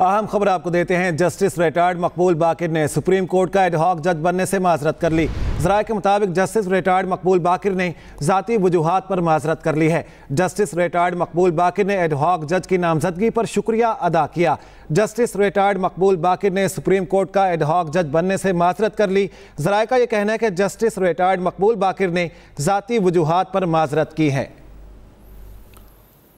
अहम खबर आपको देते हैं जस्टिस रिटायर्ड मकबूल बाकिर ने सुप्रीम कोर्ट का एडहॉक जज बनने से माजरत कर ली जरा के मुताबिक जस्टिस रिटायर्ड मकबूल बाकिर ने ज़ाती वजूहत पर माजरत कर ली है जस्टिस रिटायर्ड मकबूल बाकिर ने एडहॉक जज की नामजदगी पर शुक्रिया अदा किया जस्टिस रिटायर्ड मकबूल बाकिर ने सुप्रीम कोर्ट का एडहॉक जज बनने से माजरत कर ली जरा का यह कहना है कि जस्टिस रिटायर्ड मकबूल बाकिर ने ज़ाती वजूहत पर माजरत की है